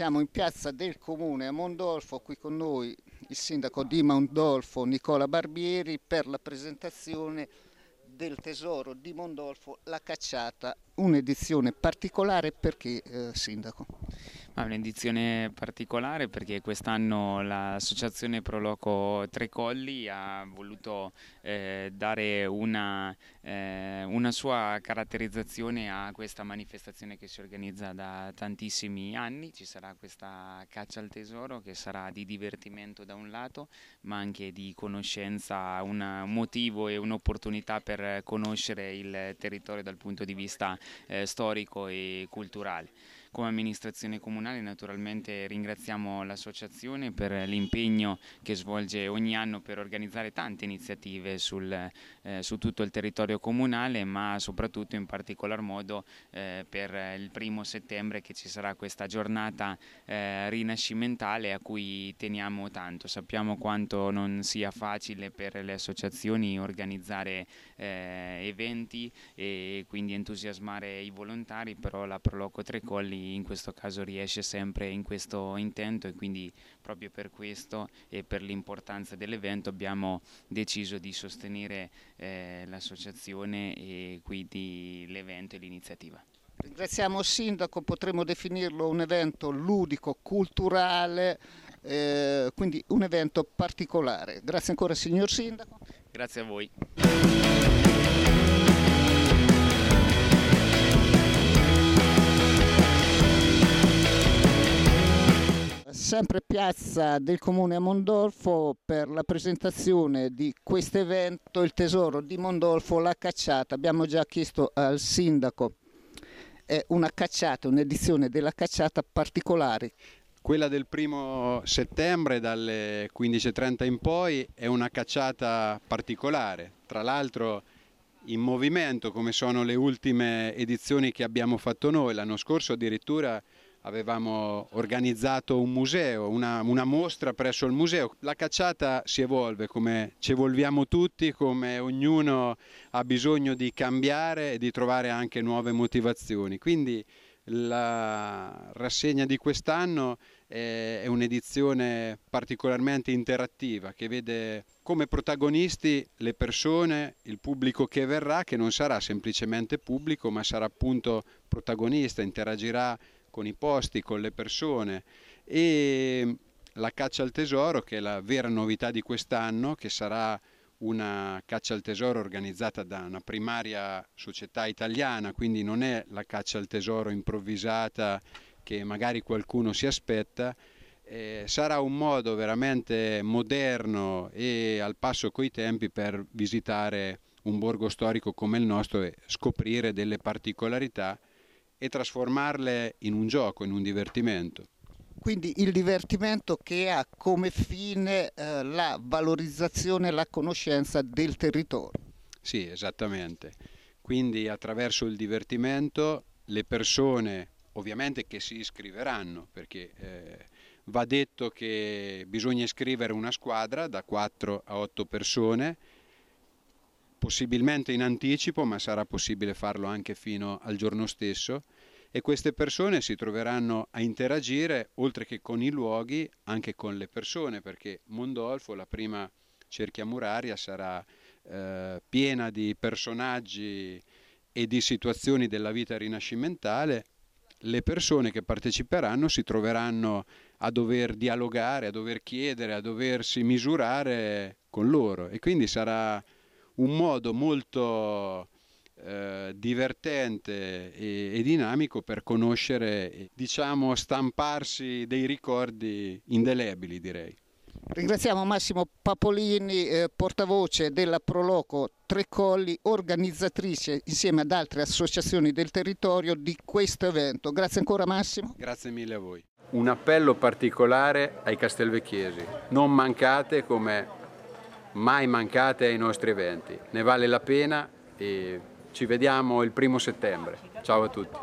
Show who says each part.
Speaker 1: Siamo in piazza del comune a Mondolfo, qui con noi il sindaco di Mondolfo Nicola Barbieri per la presentazione del tesoro di Mondolfo La Cacciata, un'edizione particolare perché eh, sindaco?
Speaker 2: Ha un'edizione particolare perché quest'anno l'associazione Proloco Tre Colli ha voluto eh, dare una, eh, una, sua caratterizzazione a questa manifestazione che si organizza da tantissimi anni. Ci sarà questa caccia al tesoro che sarà di divertimento da un lato ma anche di conoscenza, un motivo e un'opportunità per conoscere il territorio dal punto di vista eh, storico e culturale. Come amministrazione comunale naturalmente ringraziamo l'associazione per l'impegno che svolge ogni anno per organizzare tante iniziative sul, eh, su tutto il territorio comunale ma soprattutto in particolar modo eh, per il primo settembre che ci sarà questa giornata eh, rinascimentale a cui teniamo tanto. Sappiamo quanto non sia facile per le associazioni organizzare eh, eventi e quindi entusiasmare i volontari però la Proloco Tre Colli in questo caso riesce sempre in questo intento e quindi proprio per questo e per l'importanza dell'evento abbiamo deciso di sostenere eh, l'associazione e quindi l'evento e l'iniziativa.
Speaker 1: Ringraziamo il sindaco, potremmo definirlo un evento ludico, culturale, eh, quindi un evento particolare. Grazie ancora signor sindaco.
Speaker 2: Grazie a voi.
Speaker 1: sempre piazza del comune a Mondolfo per la presentazione di questo evento Il tesoro di Mondolfo, la cacciata. Abbiamo già chiesto al sindaco è una cacciata, un'edizione della cacciata
Speaker 3: particolare. Quella del primo settembre dalle 15.30 in poi è una cacciata particolare, tra l'altro in movimento come sono le ultime edizioni che abbiamo fatto noi, l'anno scorso addirittura avevamo organizzato un museo, una, una, mostra presso il museo. La cacciata si evolve come ci evolviamo tutti, come ognuno ha bisogno di cambiare e di trovare anche nuove motivazioni. Quindi la rassegna di quest'anno è un'edizione particolarmente interattiva che vede come protagonisti le persone, il pubblico che verrà, che non sarà semplicemente pubblico ma sarà appunto protagonista, interagirà con i posti, con le persone e la caccia al tesoro che è la vera novità di quest'anno che sarà una caccia al tesoro organizzata da una primaria società italiana, quindi non è la caccia al tesoro improvvisata che magari qualcuno si aspetta, eh, sarà un modo veramente moderno e al passo coi tempi per visitare un borgo storico come il nostro e scoprire delle particolarità e trasformarle in un gioco, in un divertimento.
Speaker 1: Quindi il divertimento che ha come fine eh, la valorizzazione e la conoscenza del territorio.
Speaker 3: Sì, esattamente. Quindi attraverso il divertimento le persone, ovviamente che si iscriveranno, perché eh, va detto che bisogna iscrivere una squadra da 4 a 8 persone, possibilmente in anticipo, ma sarà possibile farlo anche fino al giorno stesso e queste persone si troveranno a interagire oltre che con i luoghi anche con le persone perché Mondolfo, la prima cerchia muraria, sarà eh, piena di personaggi e di situazioni della vita rinascimentale. Le persone che parteciperanno si troveranno a dover dialogare, a dover chiedere, a doversi misurare con loro e quindi sarà un modo molto eh, divertente e, e, dinamico per conoscere, diciamo, stamparsi dei ricordi indelebili, direi. Ringraziamo
Speaker 1: Massimo Papolini, eh, portavoce della Proloco Tre Colli, organizzatrice insieme ad altre associazioni del territorio di questo evento. Grazie ancora Massimo.
Speaker 3: Grazie mille a voi. Un appello particolare ai castelvecchiesi. Non mancate come mai mancate ai nostri eventi. Ne vale la pena e ci vediamo il primo settembre. Ciao a tutti.